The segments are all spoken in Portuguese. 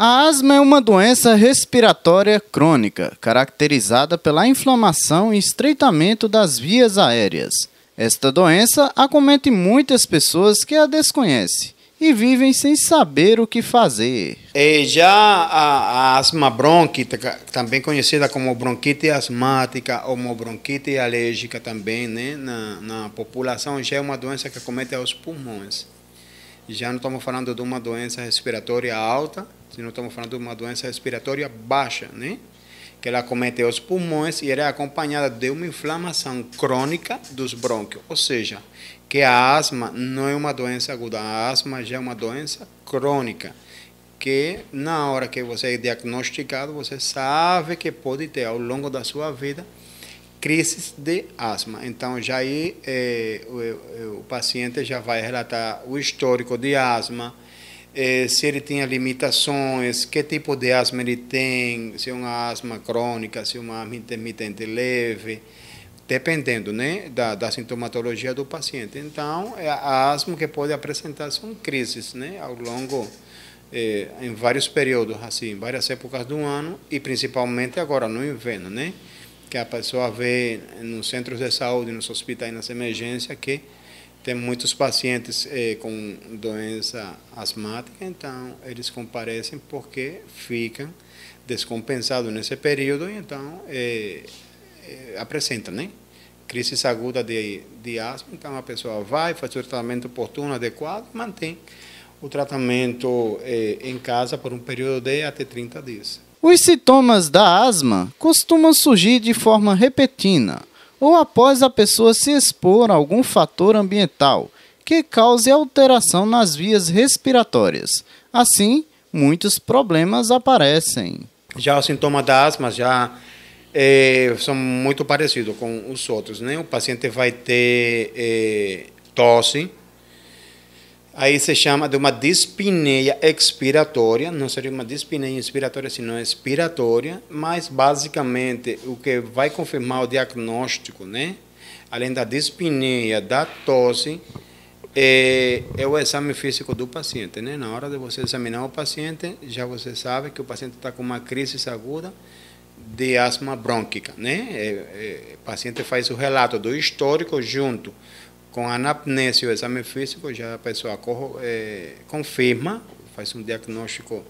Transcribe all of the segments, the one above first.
A asma é uma doença respiratória crônica, caracterizada pela inflamação e estreitamento das vias aéreas. Esta doença acomete muitas pessoas que a desconhecem e vivem sem saber o que fazer. E já a, a asma bronquítica, também conhecida como bronquite asmática ou bronquite alérgica também, né, na, na população, já é uma doença que acomete os pulmões. Já não estamos falando de uma doença respiratória alta, se não estamos falando de uma doença respiratória baixa, né? que ela comete os pulmões e ela é acompanhada de uma inflamação crônica dos brônquios, ou seja, que a asma não é uma doença aguda, a asma já é uma doença crônica, que na hora que você é diagnosticado, você sabe que pode ter ao longo da sua vida crises de asma. Então, já aí eh, o, eh, o paciente já vai relatar o histórico de asma, é, se ele tinha limitações, que tipo de asma ele tem, se é uma asma crônica, se é uma asma intermitente leve, dependendo né, da, da sintomatologia do paciente. Então, é a asma que pode apresentar são crises né, ao longo, eh, em vários períodos, assim, várias épocas do ano, e principalmente agora no inverno, né, que a pessoa vê nos centros de saúde, nos hospitais, nas emergências, que tem muitos pacientes eh, com doença asmática, então eles comparecem porque ficam descompensados nesse período, e então eh, eh apresentam, né? Crises aguda de, de asma, então a pessoa vai, faz o tratamento oportuno, adequado, mantém o tratamento eh, em casa por um período de até 30 dias. Os sintomas da asma costumam surgir de forma repetida, ou após a pessoa se expor a algum fator ambiental que cause alteração nas vias respiratórias. Assim, muitos problemas aparecem. Já os sintomas da asma já é, são muito parecidos com os outros. Né? O paciente vai ter é, tosse, Aí se chama de uma dispneia expiratória, não seria uma dispneia inspiratória, senão é expiratória, mas basicamente o que vai confirmar o diagnóstico, né? Além da dispneia, da tosse, é, é, o exame físico do paciente, né? Na hora de você examinar o paciente, já você sabe que o paciente está com uma crise aguda de asma brônquica, né? É, é, o paciente faz o relato do histórico junto com anapnese, o exame físico, já a pessoa corro, é, confirma, faz um diagnóstico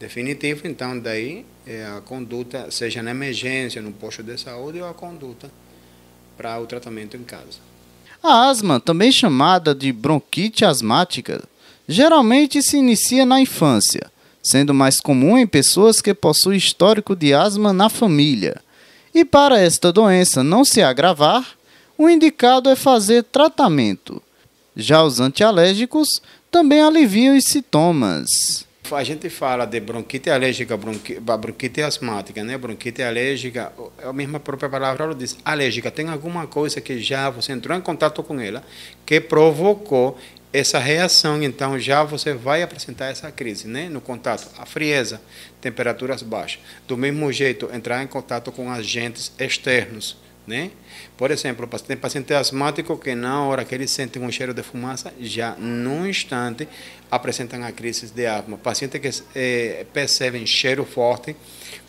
definitivo, então daí é, a conduta, seja na emergência, no posto de saúde ou a conduta para o tratamento em casa. A asma, também chamada de bronquite asmática, geralmente se inicia na infância, sendo mais comum em pessoas que possuem histórico de asma na família. E para esta doença não se agravar, o indicado é fazer tratamento. Já os antialérgicos também aliviam os sintomas. A gente fala de bronquite alérgica, bronqui, bronquite asmática, né? Bronquite alérgica, é a mesma própria palavra ela diz, alérgica, tem alguma coisa que já você entrou em contato com ela, que provocou essa reação, então já você vai apresentar essa crise, né? No contato, a frieza, temperaturas baixas. Do mesmo jeito, entrar em contato com agentes externos, né? Por exemplo, tem paciente asmático que na hora que ele sente um cheiro de fumaça, já num instante apresentam a crise de asma. Pacientes que é, percebem cheiro forte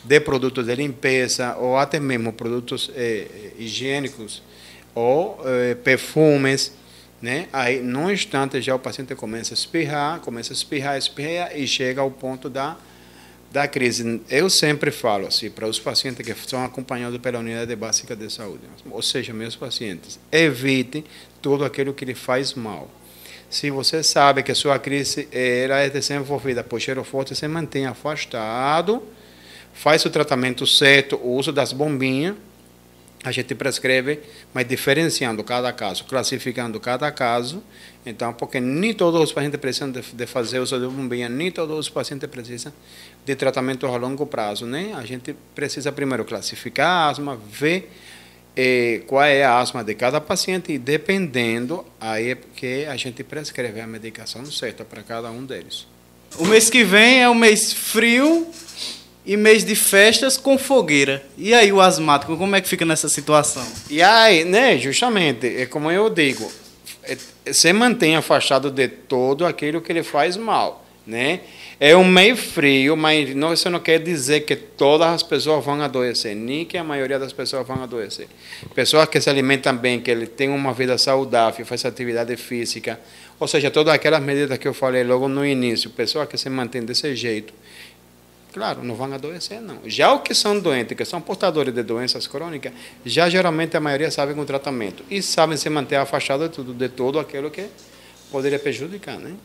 de produtos de limpeza ou até mesmo produtos eh, eh, higiênicos ou perfumes, né? Aí, num instante, já o paciente começa a espirrar, começa a espirrar, espirrar e chega ao ponto da da crise, eu sempre falo assim para os pacientes que são acompanhados pela unidade básica de saúde, ou seja, meus pacientes, evitem tudo aquilo que lhe faz mal. Se você sabe que a sua crise ela é desenvolvida por cheiro forte você mantém afastado, faz o tratamento certo, o uso das bombinhas, a gente prescreve, mas diferenciando cada caso, classificando cada caso. Então, porque nem todos os pacientes precisam de, de fazer uso de bombinha, nem todos os pacientes precisam de tratamento a longo prazo, né? A gente precisa primeiro classificar a asma, ver eh, qual é a asma de cada paciente e dependendo, aí é que a gente prescreve a medicação certa para cada um deles. O mês que vem é um mês frio, e mês de festas com fogueira. E aí o asmático, como é que fica nessa situação? E aí, né, justamente, é como eu digo, é, você mantém afastado de todo aquilo que ele faz mal, né? É um meio frio, mas não, isso não quer dizer que todas as pessoas vão adoecer, nem que a maioria das pessoas vão adoecer. Pessoas que se alimentam bem, que ele tem uma vida saudável, faz atividade física, ou seja, todas aquelas medidas que eu falei logo no início, pessoas que se mantêm desse jeito, claro, não vão adoecer, não. Já os que são doentes, que são portadores de doenças crônicas, já geralmente a maioria sabe com tratamento e sabem se manter afastado de tudo, de todo aquilo que poderia prejudicar, né?